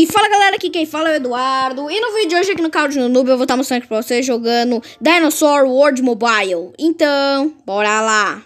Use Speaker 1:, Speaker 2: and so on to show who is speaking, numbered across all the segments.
Speaker 1: E fala galera, aqui quem fala é o Eduardo. E no vídeo de hoje aqui no canal de Noob eu vou estar tá mostrando aqui pra vocês jogando Dinosaur World Mobile. Então, bora lá!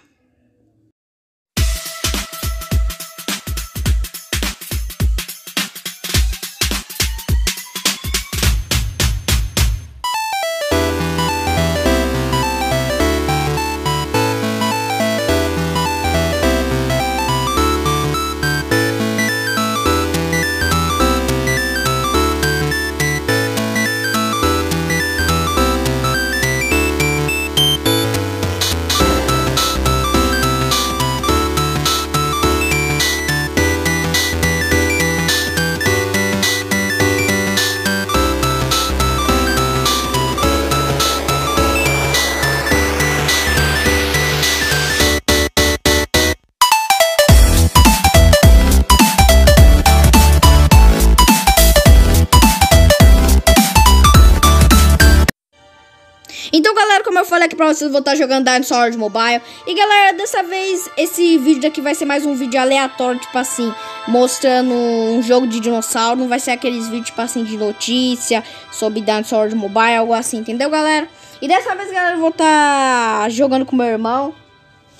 Speaker 1: Então, galera, como eu falei aqui pra vocês, vou estar tá jogando Dinosaur Mobile. E, galera, dessa vez, esse vídeo aqui vai ser mais um vídeo aleatório, tipo assim, mostrando um jogo de dinossauro. Não vai ser aqueles vídeos, tipo assim, de notícia sobre Dinosaur Mobile, algo assim, entendeu, galera? E dessa vez, galera, eu vou estar tá jogando com meu irmão.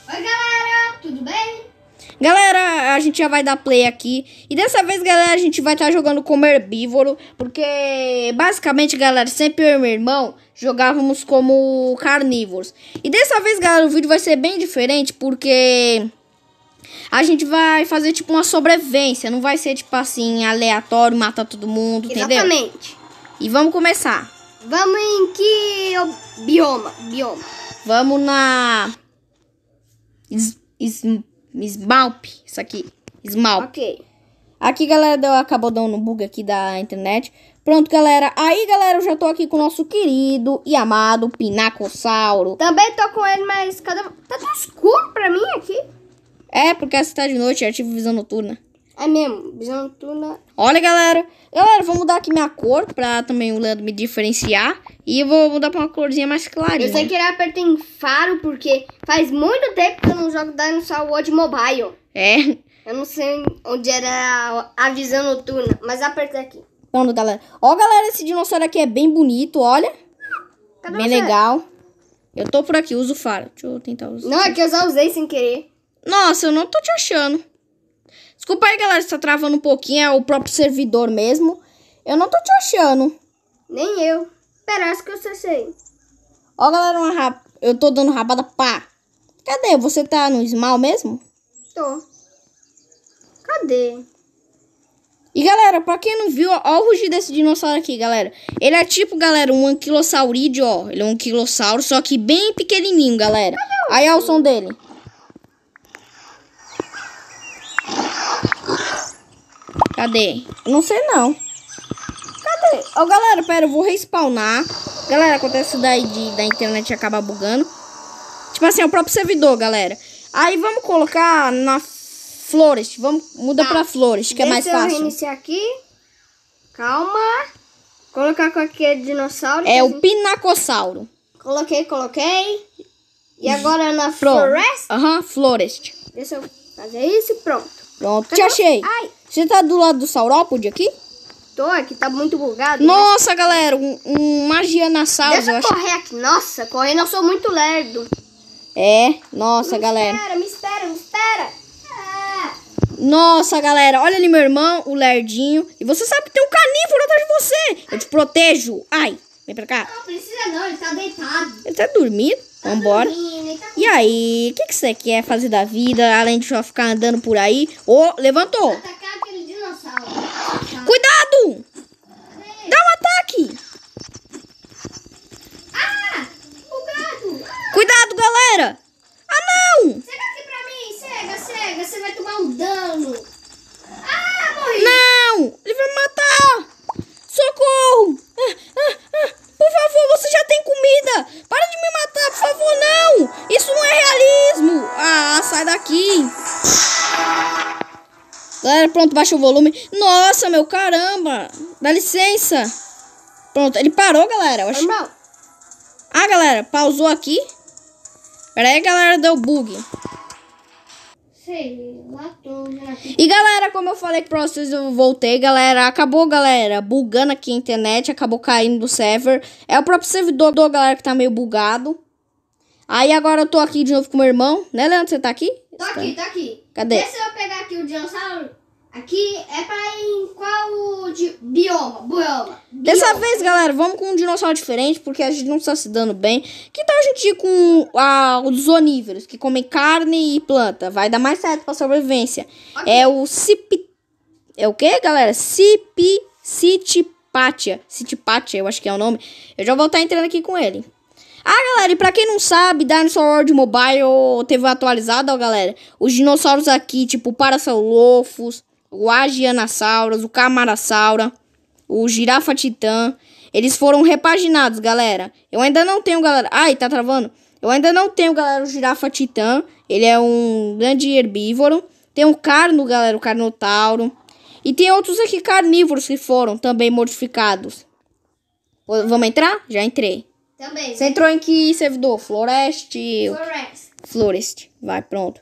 Speaker 2: Oi, galera, tudo bem?
Speaker 1: Galera, a gente já vai dar play aqui. E dessa vez, galera, a gente vai estar tá jogando como herbívoro. Porque, basicamente, galera, sempre eu e meu irmão jogávamos como carnívoros. E dessa vez, galera, o vídeo vai ser bem diferente. Porque a gente vai fazer, tipo, uma sobrevivência. Não vai ser, tipo assim, aleatório, matar todo mundo, Exatamente. entendeu? Exatamente. E vamos começar. Vamos em que bioma? Bioma. Vamos na... Es... Smalp, isso aqui. Smalp. Ok. Aqui, galera, deu, acabou dando um bug aqui da internet. Pronto, galera. Aí, galera, eu já tô aqui com o nosso querido e amado Pinacossauro. Também tô com ele, mas cada... tá tão escuro pra mim aqui. É, porque essa tá de noite, é ativo visão noturna. É mesmo,
Speaker 2: noturna. Olha, galera.
Speaker 1: Galera, vou mudar aqui minha cor pra também o Leandro me diferenciar. E eu vou mudar pra uma corzinha mais clarinha. Eu que ele apertar em faro, porque faz muito
Speaker 2: tempo que eu não jogo Dinosaur World Mobile. É?
Speaker 1: Eu não sei onde
Speaker 2: era a visão noturna, mas apertei aqui.
Speaker 1: Pronto, galera. Ó, galera, esse dinossauro aqui é bem bonito, olha. Cadê bem você? legal. Eu tô por aqui, uso faro. Deixa eu tentar usar. Não, é que eu já usei sem querer. Nossa, eu não tô te achando. Desculpa aí, galera, se tá travando um pouquinho, é o próprio servidor mesmo. Eu não tô te achando. Nem eu. Pera, acho que eu cessei. Ó, galera, uma rap... eu tô dando rabada pá. Cadê? Você tá no Small mesmo? Tô. Cadê? E galera, pra quem não viu, ó o rugir desse dinossauro aqui, galera. Ele é tipo, galera, um anquilossaurídeo, ó. Ele é um anquilossauro, só que bem pequenininho, galera. Aí é o som dele. Cadê? Não sei não. Cadê? Ó, oh, galera, pera, eu vou respawnar. Galera, acontece daí de, da internet acaba bugando. Tipo assim, é o próprio servidor, galera. Aí vamos colocar na Florest. Vamos mudar tá. pra Florest, que é Deixa é mais fácil. Deixa
Speaker 2: eu aqui. Calma. Colocar com aquele é dinossauro. É o gente...
Speaker 1: pinacossauro. Coloquei, coloquei. E agora é na Pronto. Florest? Aham, uhum, Florest. Deixa eu fazer isso pronto. Pronto, Cadê? Tá te achei. Ai. Você tá do lado do saurópode aqui? Tô, aqui é tá muito bugado. Né? Nossa, né? galera, um, um Magianasaurus. Deixa eu correr
Speaker 2: aqui. Nossa, correndo eu sou muito lerdo.
Speaker 1: É, nossa, me galera.
Speaker 2: Espera, me espera, me espera. É.
Speaker 1: Nossa, galera, olha ali meu irmão, o lerdinho. E você sabe que tem um carnívoro atrás de você. Eu te protejo. Ai, vem pra cá. Não precisa não, ele tá deitado. Ele tá dormindo. Tá Vambora. Dormindo. E aí, o que, que você quer fazer da vida, além de só ficar andando por aí? Ô, oh, levantou! Atacar Pronto, baixa o volume. Nossa, meu caramba. Dá licença. Pronto, ele parou, galera. Eu acho... Ah, galera, pausou aqui. Pera aí, galera, deu bug.
Speaker 2: Sei, matou, e galera,
Speaker 1: como eu falei pra vocês, eu voltei, galera. Acabou, galera, bugando aqui a internet, acabou caindo do server. É o próprio servidor, galera, que tá meio bugado. Aí agora eu tô aqui de novo com meu irmão, né, Leandro? Você tá aqui? Tô aqui, tô
Speaker 2: aqui. Cadê? Deixa eu pegar aqui o dinossauro. Aqui é
Speaker 1: para em qual de... bioma? Bioma. Dessa bioma. vez, galera, vamos com um dinossauro diferente, porque a gente não está se dando bem. Que tal a gente ir com a, os onívoros, que comem carne e planta? Vai dar mais certo para sobrevivência. Okay. É o cip... É o quê, galera? Cip, Citipatia. Citipatia, eu acho que é o nome. Eu já vou estar entrando aqui com ele. Ah, galera, e pra quem não sabe, Dinosaur World Mobile teve atualizado, ó, galera. Os dinossauros aqui, tipo, Paracelophus o Agianasaurus, o Camarasaura, o Girafa Titã. Eles foram repaginados, galera. Eu ainda não tenho, galera. Ai, tá travando. Eu ainda não tenho, galera, o Girafa Titã. Ele é um grande herbívoro. Tem o Carno, galera, o Carnotauro. E tem outros aqui carnívoros que foram também modificados. Vamos entrar? Já entrei. Também. Você entrou em que servidor? Floreste. Florest. Florest. Vai, pronto.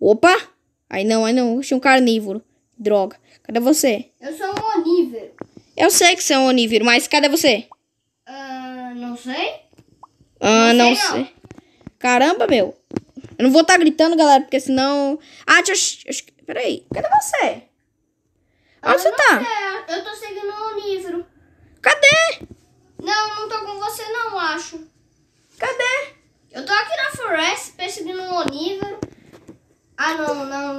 Speaker 1: Opa! Ai não, ai não. Tinha um carnívoro. Droga. Cadê você?
Speaker 2: Eu sou um onívoro.
Speaker 1: Eu sei que você é um onívoro, mas cadê você?
Speaker 2: Uh, não sei.
Speaker 1: Ah, não, não, sei. sei. Não. Caramba, meu. Eu não vou estar tá gritando, galera, porque senão. Ah, tchau, eu.
Speaker 2: Peraí. Cadê você?
Speaker 1: Onde você tá? Sei.
Speaker 2: Eu tô seguindo um onívoro. Cadê? Não, não tô com você, não, acho. Cadê? Eu tô aqui na floresta perseguindo um onívoro. Ah, não, não.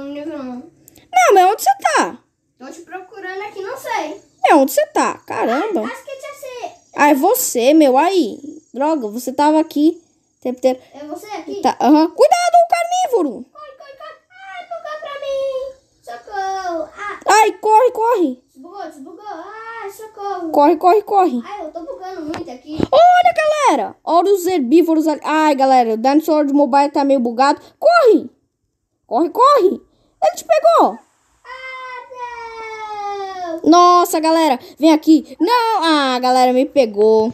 Speaker 1: É você, meu, aí. Droga, você tava aqui o tempo É você aqui? Tá, Cuidado, carnívoro! Corre,
Speaker 2: corre, corre. Ai, bugou pra mim. Socorro. Ah. Ai, corre, corre. Desbugou, desbugou. Ai, socorro. Corre, corre, corre. Ai, eu tô bugando muito aqui.
Speaker 1: Olha, galera. Olha os herbívoros ali. Ai, galera, o Dinosaur de Mobile tá meio bugado. Corre. Corre, corre. Ele te pegou. Nossa, galera, vem aqui. Não, ah, galera, me pegou.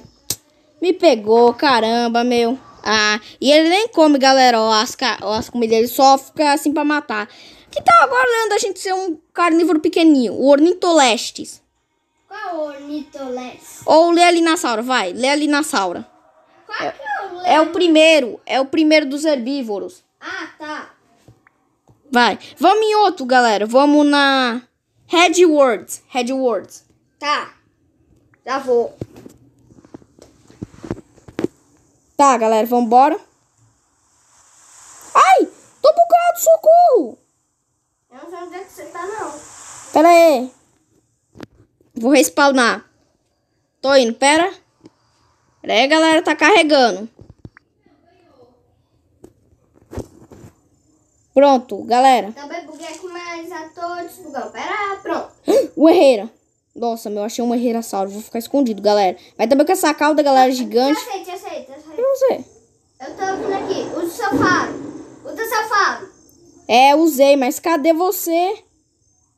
Speaker 1: Me pegou, caramba, meu. Ah, e ele nem come, galera, ó, as, ó, as comidas. Ele só fica assim pra matar. Que tal agora, Leandro, a gente ser um carnívoro pequenininho? O ornitolestes.
Speaker 2: Qual ornitolestes?
Speaker 1: Ou lealinassauro, vai. Lealinassauro. Qual é, que é, é o primeiro. É o primeiro dos herbívoros. Ah, tá. Vai. Vamos em outro, galera. Vamos na... Headwords. words. Tá. Já vou. Tá, galera, vambora. Ai! Tô bugado, socorro! Eu não sei onde é que você tá, não. Pera aí. Vou respawnar. Tô indo, pera. Pera aí, galera, tá carregando. Pronto, galera.
Speaker 2: Também buguei é com mais a todos. Bugão, pera,
Speaker 1: pronto. Uma herreira. Nossa, meu, achei uma herreira sauro. Vou ficar escondido, galera. Mas também com essa cauda, galera, gigante. Eu
Speaker 2: aceito, eu aceito, eu aceito. Eu sei. Eu tô vindo aqui. Usa o seu faro. Usa o seu faro.
Speaker 1: É, usei, mas cadê você?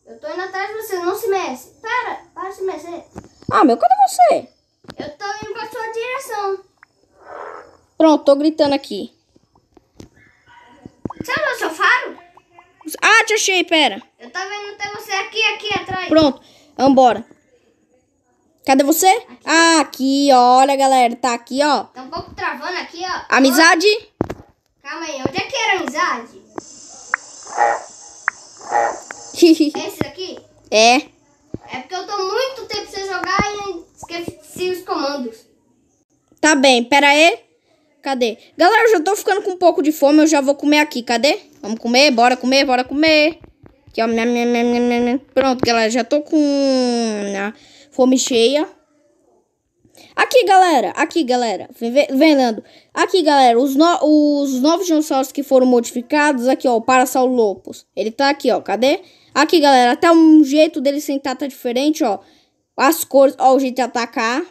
Speaker 2: Eu tô indo atrás de você, não se mexe. Para, para de se mexer.
Speaker 1: Ah, meu, cadê você?
Speaker 2: Eu tô indo pra sua direção.
Speaker 1: Pronto, tô gritando aqui. te achei, pera.
Speaker 2: Eu tava vendo até você aqui, aqui
Speaker 1: atrás. Pronto, vambora. Cadê você? Aqui. aqui, olha, galera. Tá aqui, ó.
Speaker 2: Tá um pouco travando aqui, ó. Amizade? Calma aí, onde é que era amizade? é esse aqui? É. É porque eu tô muito tempo sem jogar e esqueci os comandos.
Speaker 1: Tá bem, pera aí. Cadê? Galera, eu já tô ficando com um pouco de fome, eu já vou comer aqui. Cadê? Vamos comer, bora comer, bora comer. Aqui, ó. Pronto, galera, já tô com a né, fome cheia. Aqui, galera, aqui, galera, vem Nando. Aqui, galera, os, no os novos dinossauros que foram modificados, aqui, ó, o Parasaurolopus. Ele tá aqui, ó, cadê? Aqui, galera, até um jeito dele sentar tá diferente, ó. As cores, ó, o jeito de atacar.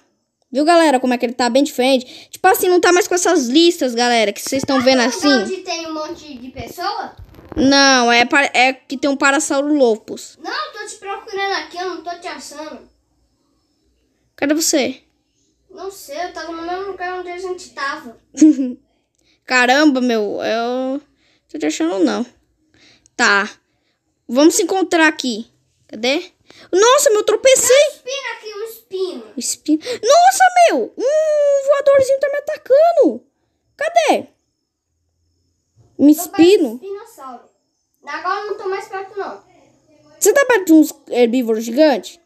Speaker 1: Viu, galera, como é que ele tá bem diferente? Tipo assim, não tá mais com essas listas, galera, que vocês estão vendo é assim. Onde
Speaker 2: tem um monte de pessoa?
Speaker 1: Não, é, é que tem um Parasauro Lopus.
Speaker 2: Não, tô te procurando aqui, eu não tô te achando.
Speaker 1: Cadê você?
Speaker 2: Não sei, eu tava no mesmo lugar onde a gente tava.
Speaker 1: Caramba, meu, eu... Tô te achando não. Tá. Vamos se encontrar aqui. Cadê? Nossa, meu, tropecei. Um espino aqui, um espino. Espino. Nossa, meu, um voadorzinho tá me atacando. Cadê? Um espino.
Speaker 2: Espinossauro. Agora eu não tô mais perto, não.
Speaker 1: Você tá perto de uns herbívoros gigantes?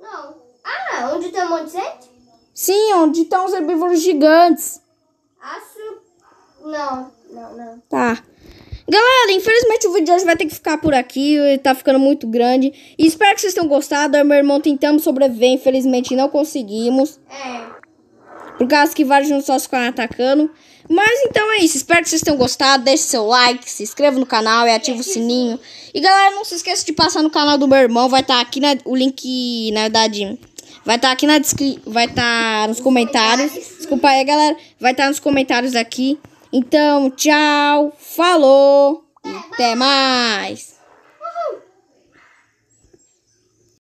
Speaker 2: Não. Ah, onde tem um monte de gente?
Speaker 1: Sim, onde estão tá os herbívoros gigantes.
Speaker 2: Acho... Não, não, não.
Speaker 1: Tá. Galera, infelizmente o vídeo de hoje vai ter que ficar por aqui, tá ficando muito grande. E espero que vocês tenham gostado, eu e meu irmão tentamos sobreviver, infelizmente não conseguimos. É. Por causa que vários dinossauros ficaram atacando. Mas então é isso, espero que vocês tenham gostado, deixe seu like, se inscreva no canal e ative é o sininho. E galera, não se esqueça de passar no canal do meu irmão, vai estar tá aqui na, o link, na verdade... Vai estar tá aqui na descrição. Vai estar tá nos comentários. Desculpa aí, galera. Vai estar tá nos comentários aqui. Então, tchau, falou, até mais.